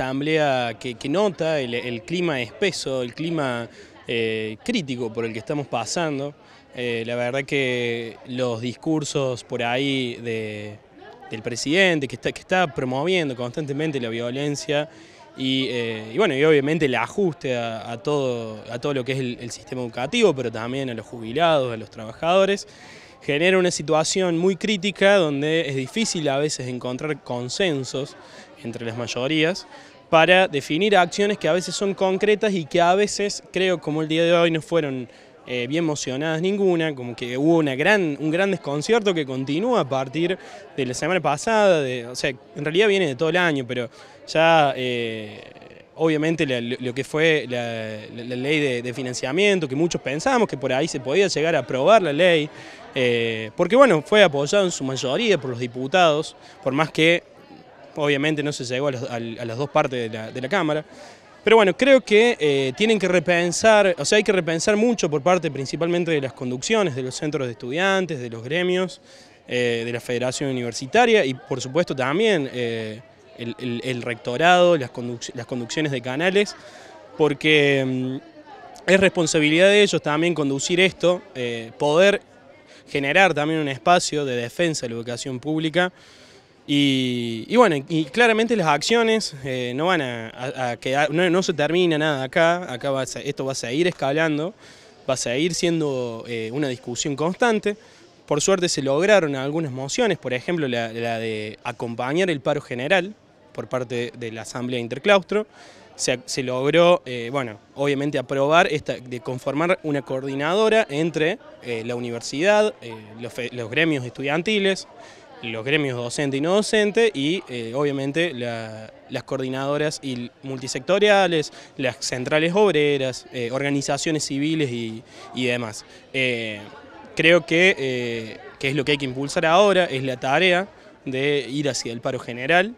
asamblea que, nota el, clima espeso, el clima eh, crítico por el que estamos pasando. Eh, la verdad que los discursos por ahí del presidente que está, promoviendo constantemente la violencia y, eh, bueno, y obviamente el ajuste a, todo, lo que es el, el sistema educativo, pero también a los jubilados, a los trabajadores genera una situación muy crítica donde es difícil a veces encontrar consensos entre las mayorías para definir acciones que a veces son concretas y que a veces, creo, como el día de hoy no fueron eh, bien emocionadas ninguna, como que hubo una gran, un gran desconcierto que continúa a partir de la semana pasada, de, o sea, en realidad viene de todo el año, pero ya eh, obviamente lo que fue la, ley de, financiamiento, que muchos pensábamos que por ahí se podía llegar a aprobar la ley, eh, porque bueno, fue apoyado en su mayoría por los diputados, por más que obviamente no se llegó a, las dos partes de la, Cámara. Pero bueno, creo que eh, tienen que repensar, o sea, hay que repensar mucho por parte principalmente de las conducciones, de los centros de estudiantes, de los gremios, eh, de la Federación Universitaria y por supuesto también eh, el, rectorado, las, las conducciones de canales, porque mm, es responsabilidad de ellos también conducir esto, poder generar también un espacio de defensa de la educación pública y, bueno, y claramente las acciones eh, no van a, quedar, no, se termina nada acá, acá esto va a seguir escalando, va a seguir siendo eh, una discusión constante. Por suerte se lograron algunas mociones, por ejemplo la, de acompañar el paro general por parte de la Asamblea Interclaustro. Se, logró, eh, bueno, obviamente aprobar esta, de conformar una coordinadora entre la universidad, los gremios estudiantiles, los gremios docente y no docente y eh, obviamente las coordinadoras y multisectoriales, las centrales obreras, eh, organizaciones civiles y, demás. Eh, creo que, que es lo que hay que impulsar ahora, es la tarea de ir hacia el paro general,